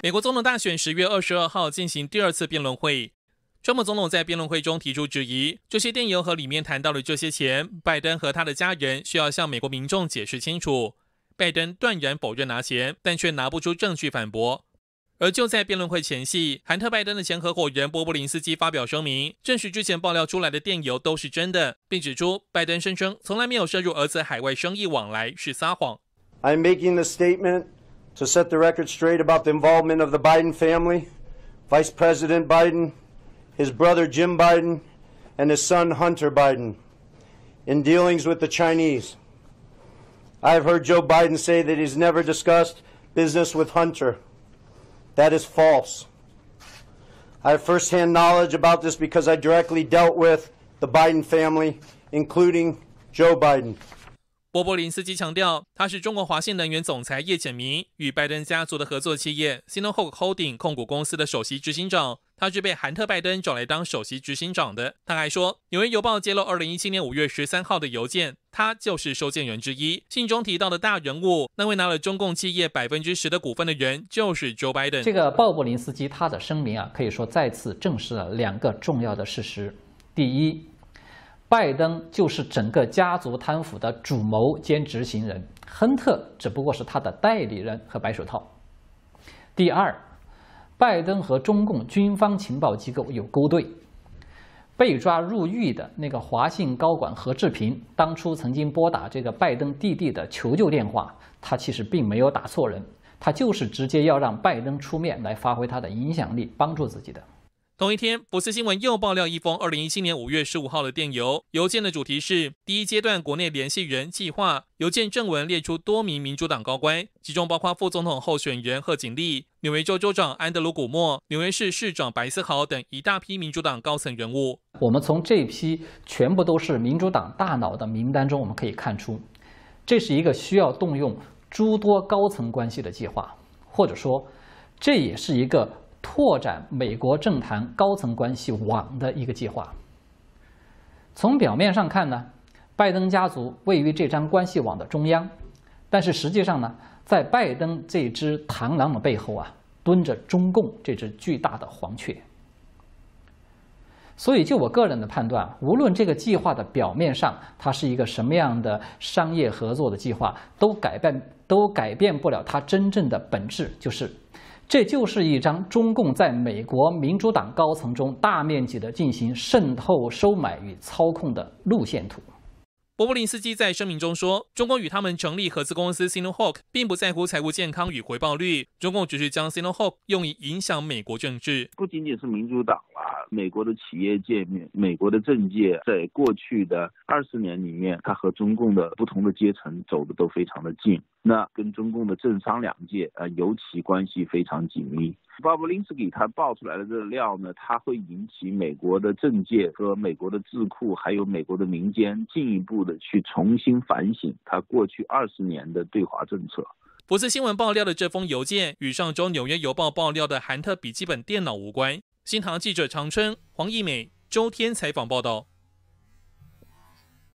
美国总统大选十月二十二号进行第二次辩论会，川普总统在辩论会中提出质疑，这些电邮和里面谈到的这些钱，拜登和他的家人需要向美国民众解释清楚。拜登断然否认拿钱，但却拿不出证据反驳。而就在辩论会前夕，韩特拜登的前合伙人波波林斯基发表声明，证实之前爆料出来的电邮都是真的，并指出拜登声称从来没有涉入儿子海外生意往来是撒谎。I'm making the statement. to set the record straight about the involvement of the Biden family, Vice President Biden, his brother Jim Biden, and his son Hunter Biden in dealings with the Chinese. I have heard Joe Biden say that he's never discussed business with Hunter. That is false. I have firsthand knowledge about this because I directly dealt with the Biden family, including Joe Biden. 波波林斯基强调，他是中国华信能源总裁叶简明与拜登家族的合作企业 s i n o h o k Holding 控股公司的首席执行长。他是被韩特·拜登找来当首席执行长的。他还说，纽约邮报揭露二零一七年五月十三号的邮件，他就是收件人之一。信中提到的大人物，那位拿了中共企业百分之十的股份的人，就是 Joe Biden。这个鲍勃林斯基他的声明啊，可以说再次证实了两个重要的事实：第一，拜登就是整个家族贪腐的主谋兼执行人，亨特只不过是他的代理人和白手套。第二，拜登和中共军方情报机构有勾兑。被抓入狱的那个华信高管何志平，当初曾经拨打这个拜登弟弟的求救电话，他其实并没有打错人，他就是直接要让拜登出面来发挥他的影响力，帮助自己的。同一天，福斯新闻又爆料一封二零一七年五月十五号的电邮。邮件的主题是“第一阶段国内联系人计划”。邮件正文列出多名民主党高官，其中包括副总统候选人贺锦丽、纽约州州长安德鲁古默、纽约市市长白思豪等一大批民主党高层人物。我们从这批全部都是民主党大佬的名单中，我们可以看出，这是一个需要动用诸多高层关系的计划，或者说，这也是一个。拓展美国政坛高层关系网的一个计划。从表面上看呢，拜登家族位于这张关系网的中央，但是实际上呢，在拜登这只螳螂的背后啊，蹲着中共这只巨大的黄雀。所以，就我个人的判断，无论这个计划的表面上它是一个什么样的商业合作的计划，都改变都改变不了它真正的本质，就是。这就是一张中共在美国民主党高层中大面积的进行渗透、收买与操控的路线图。波波林斯基在声明中说：“中共与他们成立合资公司 Sinohawk，并不在乎财务健康与回报率。中共只是将 Sinohawk 用以影响美国政治，不仅仅是民主党啊，美国的企业界、面、美国的政界，在过去的二十年里面，他和中共的不同的阶层走的都非常的近。”那跟中共的政商两界，呃，尤其关系非常紧密。鲍勃林斯基他爆出来的这个料呢，它会引起美国的政界和美国的智库，还有美国的民间进一步的去重新反省他过去二十年的对华政策。不是新闻爆料的这封邮件与上周《纽约邮报》爆料的韩特笔记本电脑无关。新唐记者常春、黄义美、周天采访报道。